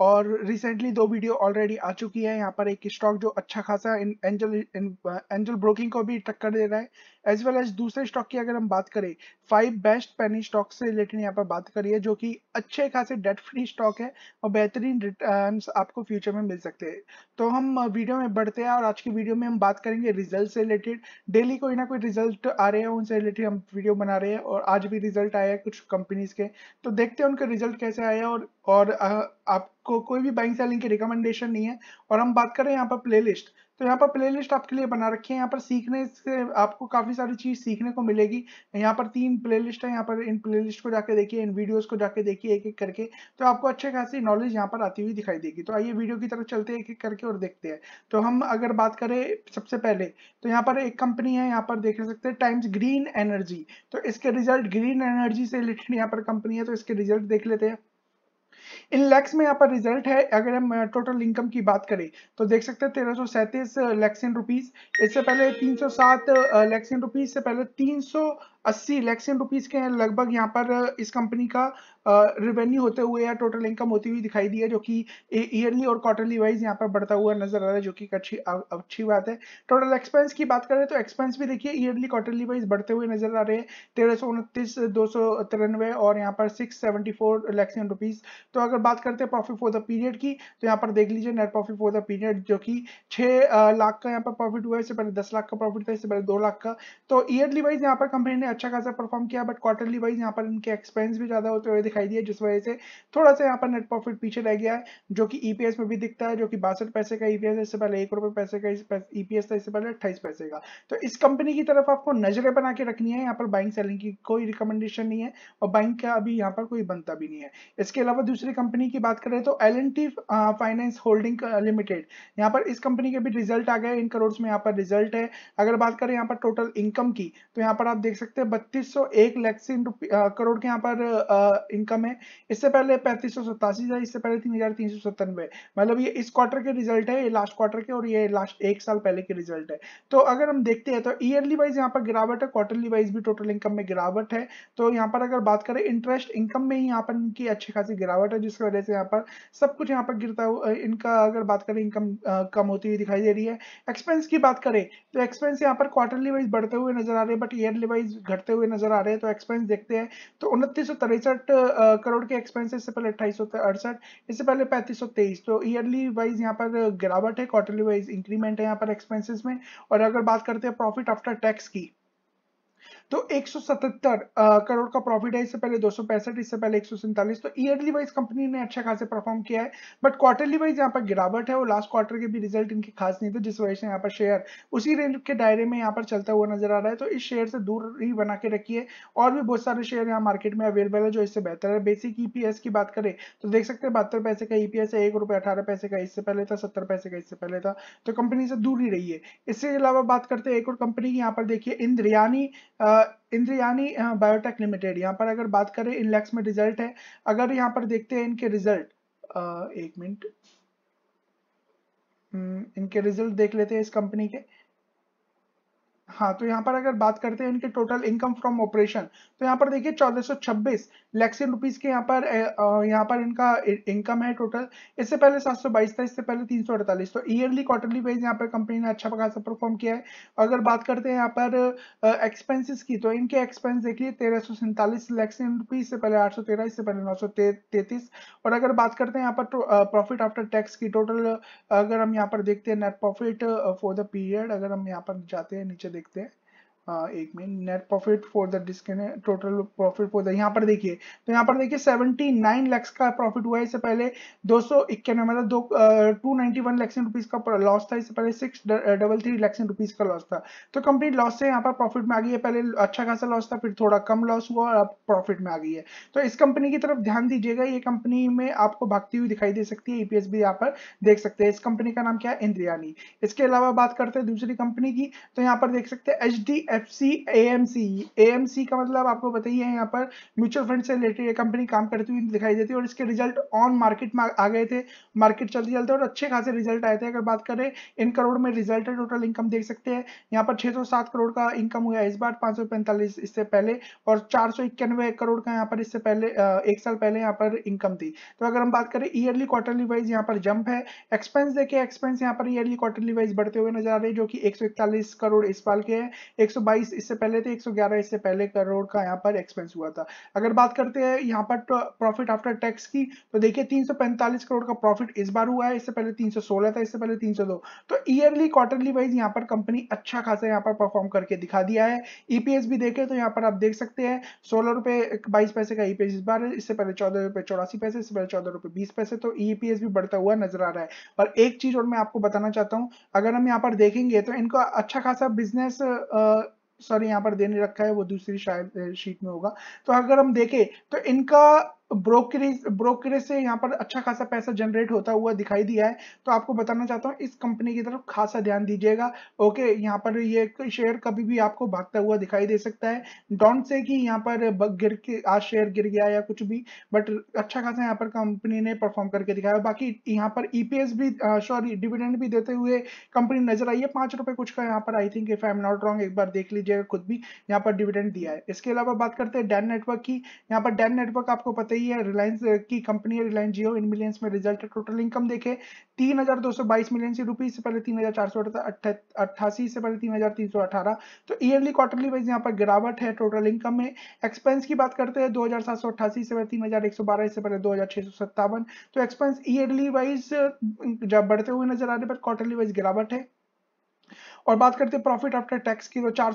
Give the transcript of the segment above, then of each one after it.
और रिसेंटली दो video already आ चुकी है यहाँ पर एक स्टॉक जो अच्छा खासा इन एंजल इन, एंजल ब्रोकिंग को भी टक्कर दे रहा है एज वेल एज दूसरे स्टॉक की अगर हम बात करें फाइव बेस्ट पेनी स्टॉक से रिलेटेड यहाँ पर बात करिए जो कि अच्छे खासे डेट फ्री स्टॉक है और बेहतरीन रिटर्न आपको फ्यूचर में मिल सकते हैं तो हम वीडियो uh, में बढ़ते हैं और आज की वीडियो में हम बात करेंगे रिजल्ट से रिलेटेड डेली कोई ना कोई रिजल्ट आ रहे हैं उनसे रिलेटेड हम वीडियो बना रहे हैं और आज भी रिजल्ट आया है कुछ कंपनीज के तो देखते हैं उनका रिजल्ट कैसे आया और, और uh, आप को, कोई भी बाइंग सेलिंग की रिकमेंडेशन नहीं है और हम बात करें यहाँ पर प्लेलिस्ट तो यहाँ पर प्लेलिस्ट आपके लिए बना रखी है यहाँ पर सीखने से आपको काफ़ी सारी चीज़ सीखने को मिलेगी यहाँ पर तीन प्लेलिस्ट है यहाँ पर इन प्लेलिस्ट को जाके देखिए इन वीडियोस को जाके देखिए एक एक करके तो आपको अच्छे खासी नॉलेज यहाँ पर आती हुई दिखाई देगी तो आइए वीडियो की तरफ चलते हैं एक एक करके और देखते हैं तो हम अगर बात करें सबसे पहले तो यहाँ पर एक कंपनी है यहाँ पर देख सकते हैं टाइम्स ग्रीन एनर्जी तो इसके रिजल्ट ग्रीन एनर्जी से रिलेटेड यहाँ पर कंपनी है तो इसके रिजल्ट देख लेते हैं इन लैक्स में यहाँ पर रिजल्ट है अगर हम टोटल इनकम की बात करें तो देख सकते हैं तेरह सौ सैंतीस लैक्स इन रुपीज इससे पहले तीन सौ सात लैक्स इन रुपीज से पहले तीन सौ अस्सी लैक्सन रुपीज के लगभग यहाँ पर इस कंपनी का रेवेन्यू होते हुए या टोटल इनकम होती हुई दिखाई दी है जो कि ईयरली और क्वार्टरली वाइज यहाँ पर बढ़ता हुआ नजर आ रहा है जो कि अच्छी अच्छी बात है टोटल एक्सपेंस की बात करें तो एक्सपेंस भी देखिए ईयरली क्वार्टरली वाइज बढ़ते हुए नजर आ रहे हैं तेरह सौ उनतीस दो सौ तिरानवे और यहाँ पर six seventy four lakhs in rupees तो अगर बात करते हैं प्रॉफिट फॉर द पीरियड की तो यहाँ पर देख लीजिए net profit for the period जो कि छह लाख का यहाँ पर प्रॉफिट हुआ है इससे पहले दस लाख का प्रॉफिट था इससे पहले दो लाख का तो ईयरली वाइज यहाँ पर कंपनी ने अच्छा खासा परफॉर्म किया बट क्वार्टरली वाइज यहाँ पर इनके एक्सपेंस भी ज़्यादा होते हुए दिखाई दिए जिस वजह से थोड़ा सा यहाँ पर नेट प्रॉफिट पीछे रह गया है जो कि ईपीएस e में भी दिखता है जो कि बासठ पैसे का ईपीएस e है इससे पहले एक रुपए पैसे का ईपीएस e था इससे पहले अट्ठाईस पैसे का तो इस कंपनी की तरफ आपको नजरें बना के रखनी है यहाँ पर बाइंग सेलिंग की कोई रिकमेंडेशन नहीं है और बाइंग का अभी यहाँ पर कोई बनता भी नहीं है इसके अलावा दूसरी कंपनी की बात करें तो एल फाइनेंस होल्डिंग लिमिटेड यहाँ पर इस कंपनी के भी रिजल्ट आ गए इन करोड़ में यहाँ पर रिजल्ट है अगर बात करें यहाँ पर टोटल इनकम की तो यहाँ पर आप देख सकते हैं सकते हैं बत्तीस सौ एक लैक्स करोड़ के यहाँ पर इनकम है इससे पहले पैंतीस सौ सतासी था इससे पहले तीन हजार तीन सौ सत्तानवे मतलब ये इस क्वार्टर के रिजल्ट है ये लास्ट क्वार्टर के और ये लास्ट एक साल पहले के रिजल्ट है तो अगर हम देखते हैं तो ईयरली वाइज यहाँ पर गिरावट है क्वार्टरली वाइज भी टोटल इनकम में गिरावट है तो यहाँ पर अगर बात करें इंटरेस्ट इनकम में ही यहाँ पर इनकी अच्छी खासी गिरावट है जिसकी वजह से यहाँ पर सब कुछ यहाँ पर गिरता इनका अगर बात करें इनकम कम होती हुई दिखाई दे रही है एक्सपेंस की बात करें तो एक्सपेंस यहाँ पर क्वार्टरली वाइज बढ़ते हुए नजर आ रहे हैं बट ईयरली वाइज घटते हुए नजर आ रहे हैं तो एक्सपेंस देखते हैं तो उनतीस करोड़ के एक्सपेंस इससे पहले अट्ठाईस इससे पहले पैंतीस तो ईयरली वाइज यहाँ पर गिरावट है क्वार्टरली वाइज इंक्रीमेंट है यहाँ पर एक्सपेंसिस में और अगर बात करते हैं प्रॉफिट आफ्टर टैक्स की तो 177 करोड़ का प्रॉफिट है इससे पहले दो इससे पहले एक तो ईयरली वाइज कंपनी ने अच्छा खासे परफॉर्म किया है बट क्वार्टरली वाइज यहाँ पर गिरावट है और लास्ट क्वार्टर के भी रिजल्ट इनके खास नहीं थे जिस वजह से यहाँ पर शेयर उसी रेंज के दायरे में यहाँ पर चलता हुआ नजर आ रहा है तो इस शेयर से दूर ही बना के रखिए और भी बहुत सारे शेयर यहाँ मार्केट में अवेलेबल है जो इससे बेहतर है बेसिक ईपीएस की बात करें तो देख सकते हैं बहत्तर पैसे का ईपीएस है एक रुपये अठारह पैसे का इससे पहले था सत्तर पैसे का इससे पहले था तो कंपनी से दूर ही रही है इसके अलावा बात करते हैं एक और कंपनी की यहाँ पर देखिए इंद्रियानी इंद्रयानी बायोटेक लिमिटेड यहाँ पर अगर बात करें इनलेक्स में रिजल्ट है अगर यहाँ पर देखते हैं इनके रिजल्ट एक मिनट हम्म, इनके रिजल्ट देख लेते हैं इस कंपनी के हाँ तो यहाँ पर अगर बात करते हैं इनके टोटल इनकम फ्रॉम ऑपरेशन तो यहाँ पर देखिए 1426 लैक्सिन रुपीस के यहाँ पर यहाँ पर इनका इनकम है टोटल इससे पहले 722 था इससे पहले 348 तो ईयरली क्वार्टरली वाइज यहाँ पर कंपनी ने अच्छा खासा परफॉर्म किया है अगर बात करते हैं यहाँ पर एक्सपेंसिस की तो इनके एक्सपेंस देखिए तेरह सौ लैक्सिन रुपीज से पहले आठ इससे पहले नौ और अगर बात करते हैं यहाँ पर प्रॉफिट आफ्टर टैक्स की टोटल अगर हम यहाँ पर देखते हैं net profit for the period अगर हम यहाँ पर जाते हैं नीचे लिखते हैं हाँ, एक minute net profit for the disconnect total profit for the यहाँ पर देखिए तो यहाँ पर देखिए 79 लाख का प्रॉफिट हुआ है इससे पहले दो सौ इक्यानवे मतलब दो two ninety one lakhs in rupees का लॉस था इससे पहले six double three lakhs in rupees का लॉस था तो कंप्लीट लॉस से यहाँ पर प्रॉफिट में आ गई है पहले अच्छा खासा लॉस था फिर थोड़ा कम लॉस हुआ और अब प्रॉफिट में आ गई है तो इस कंपनी की तरफ ध्यान दीजिएगा ये कंपनी में आपको भागती हुई दिखाई दे सकती है ईपीएस e भी यहाँ पर देख सकते हैं इस कंपनी का नाम क्या है इंद्रियानी इसके अलावा बात करते हैं दूसरी कंपनी की तो यहाँ पर देख सकते हैं H F C M C M C का मतलब आपको पता ही है यहाँ पर म्यूचुअल फंड से रिलेटेड ये कंपनी काम करती हुई दिखाई देती है और इसके रिजल्ट ऑन मार्केट में आ गए थे मार्केट चलते चलते और अच्छे खासे रिजल्ट आए थे अगर बात करें इन करोड़ में रिजल्ट है टोटल इनकम देख सकते हैं यहाँ पर 607 करोड़ का इनकम हुआ इस बार पाँच इससे पहले और चार करोड़ का यहाँ पर इससे पहले एक साल पहले यहाँ पर इनकम थी तो अगर हम बात करें ईयरली क्वार्टरली वाइज यहाँ पर जंप है एक्सपेंस देखिए एक्सपेंस यहाँ पर ईयरली क्वार्टरली वाइज बढ़ते हुए नजर आ रहे हैं जो कि एक करोड़ इस साल के हैं एक बाईस इससे पहले थे 111 इससे पहले करोड़ का यहाँ पर एक्सपेंस हुआ था अगर बात करते हैं यहाँ पर प्रॉफिट आफ्टर टैक्स की तो देखिए 345 करोड़ का प्रॉफिट इस बार हुआ है इससे पहले 316 था इससे पहले 302 तो ईयरली क्वार्टरली वाइज यहाँ पर कंपनी अच्छा खासा यहाँ पर परफॉर्म करके दिखा दिया है ईपीएस e भी देखे तो यहाँ पर आप देख सकते हैं सोलह रुपए बाईस पैसे का ईपीएस e इस बार इससे पहले चौदह रुपए चौरासी पैसे इससे पहले चौदह रुपए बीस पैसे तो ईपीएस e भी बढ़ता हुआ नजर आ रहा है और एक चीज और मैं आपको बताना चाहता हूँ अगर हम यहाँ पर देखेंगे तो इनका अच्छा खासा बिजनेस सॉरी यहाँ पर देने रखा है वो दूसरी शायद शीट में होगा तो अगर हम देखें तो इनका ब्रोकरेज ब्रोकरेज से यहाँ पर अच्छा खासा पैसा जनरेट होता हुआ दिखाई दिया है तो आपको बताना चाहता हूँ इस कंपनी की तरफ खासा ध्यान दीजिएगा ओके यहाँ पर ये शेयर कभी भी आपको भागता हुआ दिखाई दे सकता है डोंट से कि यहाँ पर गिर के आज शेयर गिर गया या कुछ भी बट अच्छा खासा यहाँ पर कंपनी ने परफॉर्म करके दिखाया बाकी यहाँ पर ईपीएस e भी सॉरी डिविडेंड भी देते हुए कंपनी नजर आई है पांच रुपए कुछ का यहाँ पर I think if I am not wrong एक बार देख लीजिएगा खुद भी यहाँ पर डिविडेंड दिया है इसके अलावा बात करते हैं डैन नेटवर्क की यहाँ पर डैन नेटवर्क आपको पता ही रही है रिलायंस uh, की कंपनी है रिलायंस जियो इन मिलियंस में रिजल्ट टोटल इनकम देखे तीन हजार दो सौ बाईस मिलियन से रुपीज से पहले तीन हजार चार सौ अट्ठासी से पहले तीन हजार तीन सौ अठारह तो ईयरली क्वार्टरली वाइज यहाँ पर गिरावट है टोटल इनकम में एक्सपेंस की बात करते हैं दो हजार सात सौ अट्ठासी से पहले तीन हजार एक सौ बारह से पहले दो हजार छह सौ सत्तावन तो एक्सपेंस ईयरली वाइज जब बढ़ते हुए नजर आ रहे पर क्वार्टरली वाइज गिरावट है और बात करते हैं प्रॉफिट आफ्टर टैक्स की तो चार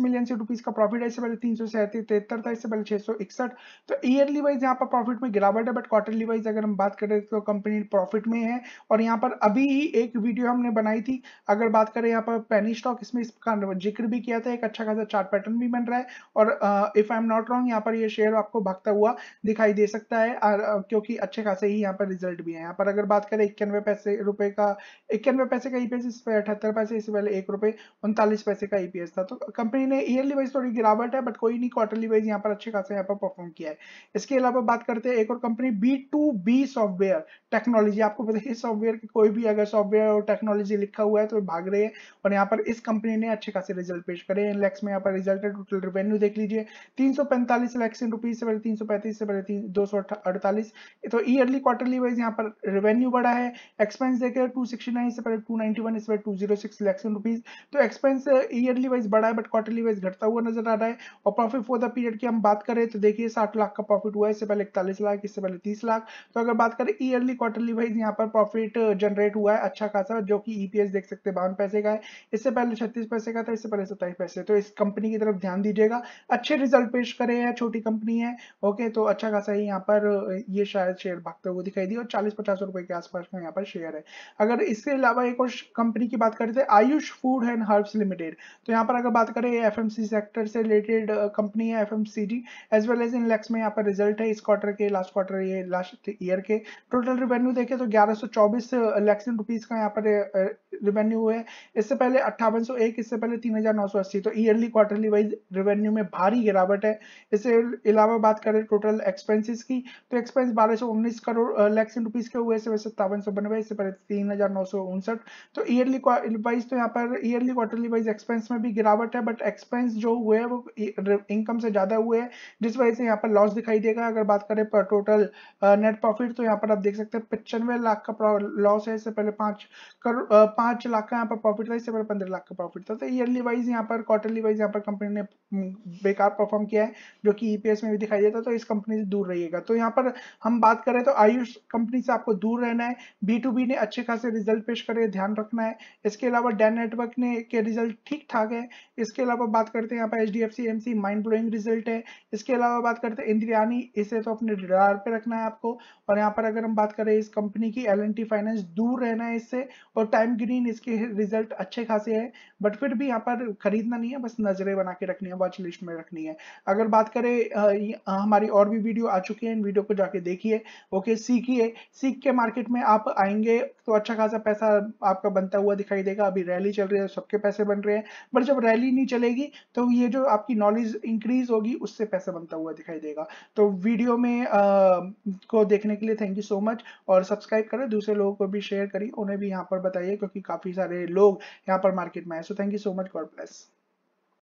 मिलियन से रुपीज का प्रॉफिट है इससे पहले तीन सौ तिहत्तर था इससे पहले छह तो ईयरली वाइज यहाँ पर प्रॉफिट में गिरावट है बट क्वार्टरली वाइज अगर हम बात करें तो कंपनी प्रॉफिट में है और यहाँ पर अभी ही एक वीडियो हमने बनाई थी अगर बात करें यहाँ पर पेनी स्टॉक इसमें इसका जिक्र भी किया था एक अच्छा खासा चार्ट पैटर्न भी बन रहा है और if I am not wrong यहाँ पर ये शेयर आपको भागता हुआ दिखाई दे सकता है क्योंकि अच्छे खासे ही यहाँ पर रिजल्ट भी है यहाँ पर अगर बात करें इक्यानवे पैसे रुपए का इक्यानवे पैसे का ई पैसे अठहत्तर पैसे इससे पहले एक रुपए उनतालीस पैसे का ईपीएस e था तो कंपनी ने ईयरली वाइज थोड़ी गिरावट है बट कोई नहीं क्वार्टरली वाइज यहाँ पर अच्छे खासे यहाँ पर परफॉर्म किया है इसके अलावा बात करते हैं एक और company B to B software technology आपको पता है सॉफ्टवेयर कोई भी अगर सॉफ्टवेयर और टेक्नोलॉजी लिखा हुआ है तो भाग रहे हैं और यहाँ पर इस कंपनी ने अच्छे खासे रिजल्ट पेश करे इन लैक्स में यहाँ पर रिजल्ट है टोटल रिवेन्यू देख लीजिए तीन सौ पैंतालीस लैक्स इन रुपीज से पहले तीन सौ पैंतीस से पहले दो सौ अड़तालीस तो ईयरली क्वार्टरली वाइज यहाँ पर रेवेन्यू बढ़ा है एक्सपेंस देखे टू सिक्सटी नाइन से पहले टू नाइनटी वन इस पर two zero six lakhs in rupees rupees तो एक्सपेंस ईयरली वाइज बढ़ा है बट क्वार्टरली वाइज घटता हुआ नजर आ रहा है और प्रॉफिट फॉर द पीरियड की हम बात करें तो देखिए साठ लाख का प्रॉफिट हुआ है इससे पहले इकतालीस लाख इससे पहले तीस लाख तो अगर बात करें ईयरली क्वार्टरली वाइज यहाँ पर प्रॉफिट जनरेट हुआ है अच्छा खासा जो कि ईपीएस देख सकते हैं बावन पैसे का है इससे पहले छत्तीस पैसे का था इससे पहले सत्ताईस पैसे तो इस कंपनी की तरफ ध्यान दीजिएगा अच्छे रिजल्ट पेश करे हैं छोटी कंपनी है ओके तो अच्छा खासा ही यहाँ पर ये शायद शेयर भागते हुए दिखाई दी और चालीस पचास रुपए के आसपास का यहाँ पर शेयर है अगर इसके अलावा एक और कंपनी की बात करते हैं तो Ayush food and herbs limited तो यहाँ पर अगर बात करें एफ सेक्टर से रिलेटेड कंपनी uh, है F M as well as in इनलेक्स में यहाँ पर रिजल्ट है इस क्वार्टर के लास्ट क्वार्टर ये लास्ट ईयर के टोटल रिवेन्यू देखें तो ग्यारह सौ चौबीस लैक्सन uh, रुपीज का यहाँ पर रिवेन्यू uh, हुआ है इससे पहले अट्ठावन सौ एक इससे पहले तीन हजार नौ सौ अस्सी तो ईयरली क्वार्टरली वाइज रिवेन्यू में भारी गिरावट है इससे अलावा बात करें टोटल एक्सपेंसिस की तो एक्सपेंस बारह सौ उन्नीस करोड़ लैक्सन रुपीज के हुए सत्तावन सौ बनवे इससे पहले तीन हजार नौ सौ उनसठ तो ईयरली वाइज तो यहाँ पर ईयरली क्वार्टरली वाइज एक्सपेंस में भी गिरावट है बट एक्सपेंस जो हुए हैं वो इनकम से ज़्यादा हुए हैं जिस वजह से यहाँ पर लॉस दिखाई देगा अगर बात करें पर टोटल नेट प्रॉफिट तो यहाँ पर आप देख सकते हैं पचानवे लाख का लॉस है इससे पहले पांच करोड़ पांच लाख का यहाँ पर प्रॉफिट था इससे पहले पंद्रह लाख का प्रॉफिट था तो ईयरली वाइज यहाँ पर क्वार्टरली वाइज यहाँ पर कंपनी ने बेकार परफॉर्म किया है जो कि ईपीएस e में भी दिखाई देता है तो इस कंपनी से दूर रहिएगा तो यहाँ पर हम बात करें तो आयुष कंपनी से आपको दूर रहना है बी ने अच्छे खासे रिजल्ट पेश करे ध्यान रखना है इसके अलावा डेन नेटवर्क लगभग ने के रिजल्ट ठीक ठाक है इसके अलावा बात करते हैं यहाँ पर H D F C M C mind blowing result है इसके अलावा बात करते हैं इंद्रियानी इसे तो अपने रिडार पे रखना है आपको और यहाँ पर अगर हम बात करें इस कंपनी की एल एंड टी फाइनेंस दूर रहना है इससे और टाइम ग्रीन इसके रिजल्ट अच्छे खासे है बट फिर भी यहाँ पर खरीदना नहीं है बस नजरें बना के रखनी है वॉच लिस्ट में रखनी है अगर बात करें हमारी और भी वीडियो आ चुकी है इन वीडियो को जाके देखिए ओके सीखिए सीख के मार्केट में आप आएंगे तो अच्छा खासा पैसा आपका बनता हुआ दिखाई देगा अभी रैली चल रही रहे हैं सबके पैसे बन रहे हैं बट जब रैली नहीं चलेगी तो ये जो आपकी नॉलेज इंक्रीज होगी उससे पैसा बनता हुआ दिखाई देगा तो वीडियो में आ, को देखने के लिए थैंक यू सो मच और सब्सक्राइब करें दूसरे लोगों को भी शेयर करिए उन्हें भी यहाँ पर बताइए क्योंकि काफ़ी सारे लोग यहाँ पर मार्केट में आए so thank you so much God bless